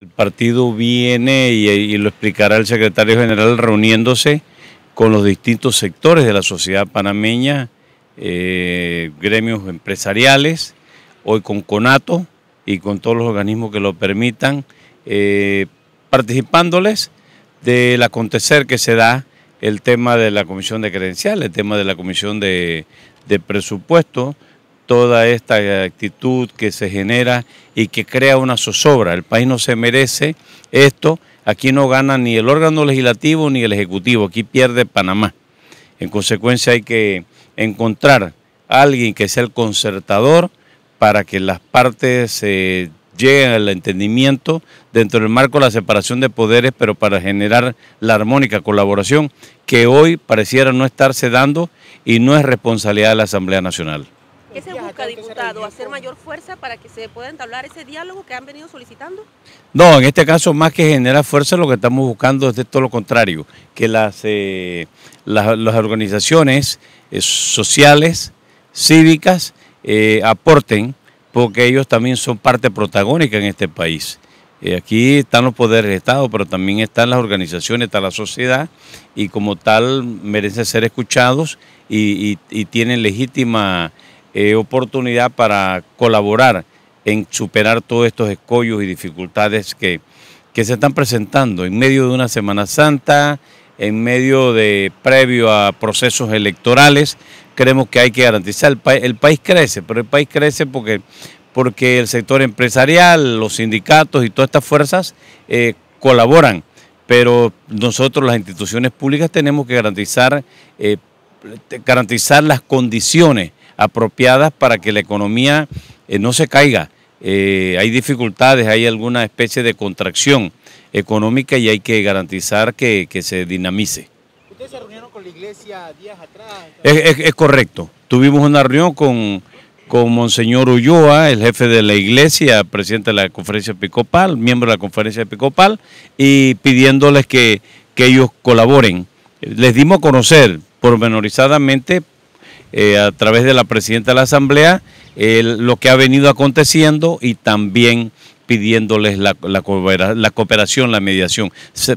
El partido viene, y, lo explicará el secretario general, reuniéndose con los distintos sectores de la sociedad panameña, eh, gremios empresariales, hoy con CONATO y con todos los organismos que lo permitan, eh, participándoles del acontecer que se da el tema de la comisión de credenciales, el tema de la comisión de, de presupuesto, toda esta actitud que se genera y que crea una zozobra. El país no se merece esto. Aquí no gana ni el órgano legislativo ni el ejecutivo. Aquí pierde Panamá. En consecuencia hay que encontrar a alguien que sea el concertador para que las partes eh, lleguen al entendimiento dentro del marco de la separación de poderes, pero para generar la armónica colaboración que hoy pareciera no estarse dando y no es responsabilidad de la Asamblea Nacional. ¿Qué se busca, diputado? ¿Hacer mayor fuerza para que se pueda entablar ese diálogo que han venido solicitando? No, en este caso, más que generar fuerza, lo que estamos buscando es de todo lo contrario, que las, eh, las, organizaciones eh, sociales, cívicas, eh, aporten, porque ellos también son parte protagónica en este país. Aquí están los poderes de Estado, pero también están las organizaciones, está la sociedad, y como tal merecen ser escuchados y tienen legítima eh, oportunidad para colaborar en superar todos estos escollos y dificultades que, que se están presentando en medio de una Semana Santa, en medio de previo a procesos electorales. Creemos que hay que garantizar, el, país crece, pero el país crece porque, porque el sector empresarial, los sindicatos y todas estas fuerzas eh, colaboran, pero nosotros las instituciones públicas tenemos que garantizar, eh, garantizar las condiciones apropiadas para que la economía eh, no se caiga. Eh, hay dificultades, hay alguna especie de contracción económica y hay que garantizar que, se dinamice. Ustedes se reunieron con la iglesia días atrás. Es, correcto. Tuvimos una reunión con, Monseñor Ulloa, el jefe de la iglesia, presidente de la conferencia Picopal, miembro de la conferencia Picopal, y pidiéndoles que, que ellos colaboren. Les dimos a conocer pormenorizadamente eh, a través de la presidenta de la Asamblea lo que ha venido aconteciendo y también pidiéndoles la, la, cooperación, la mediación.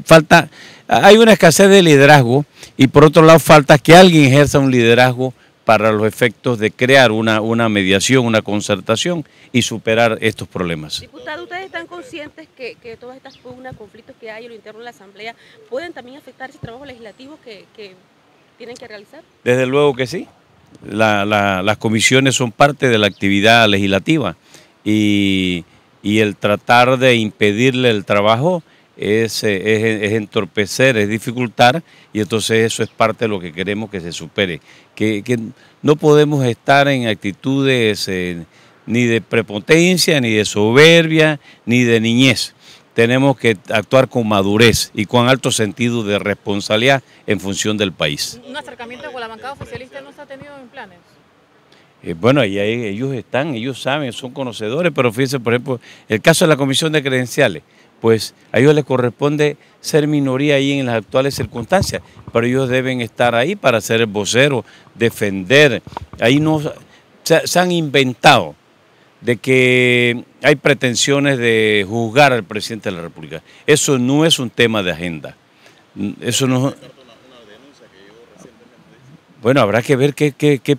falta, hay una escasez de liderazgo y por otro lado falta que alguien ejerza un liderazgo para los efectos de crear una, una mediación, una concertación y superar estos problemas. Diputado, ¿ustedes están conscientes que, que todas estas pugnas, conflictos que hay en lo interno de la Asamblea pueden también afectar ese trabajo legislativo que, que tienen que realizar? Desde luego que sí las comisiones son parte de la actividad legislativa y, el tratar de impedirle el trabajo eh, es, entorpecer, es dificultar y entonces eso es parte de lo que queremos que se supere. Que, no podemos estar en actitudes eh, ni de prepotencia, ni de soberbia, ni de niñez tenemos que actuar con madurez y con alto sentido de responsabilidad en función del país. ¿Un acercamiento con la bancada oficialista no se ha tenido en planes? Eh, bueno, ahí ellos están, ellos saben, son conocedores, pero fíjense, por ejemplo, el caso de la Comisión de Credenciales, pues a ellos les corresponde ser minoría ahí en las actuales circunstancias, pero ellos deben estar ahí para ser el vocero, defender. Ahí no se han inventado de que hay pretensiones de juzgar al presidente de la República. Eso no es un tema de agenda. Eso no bueno, habrá que ver qué,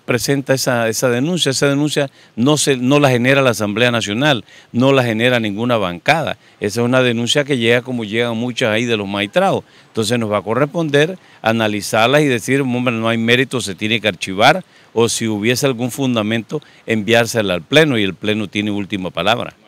presenta esa, denuncia. Esa denuncia no, se, no la genera la Asamblea Nacional, no la genera ninguna bancada. Esa es una denuncia que llega como llegan muchas ahí de los maitrados. Entonces nos va a corresponder analizarlas y decir, hombre, no hay mérito, se tiene que archivar o si hubiese algún fundamento, enviársela al Pleno y el Pleno tiene última palabra.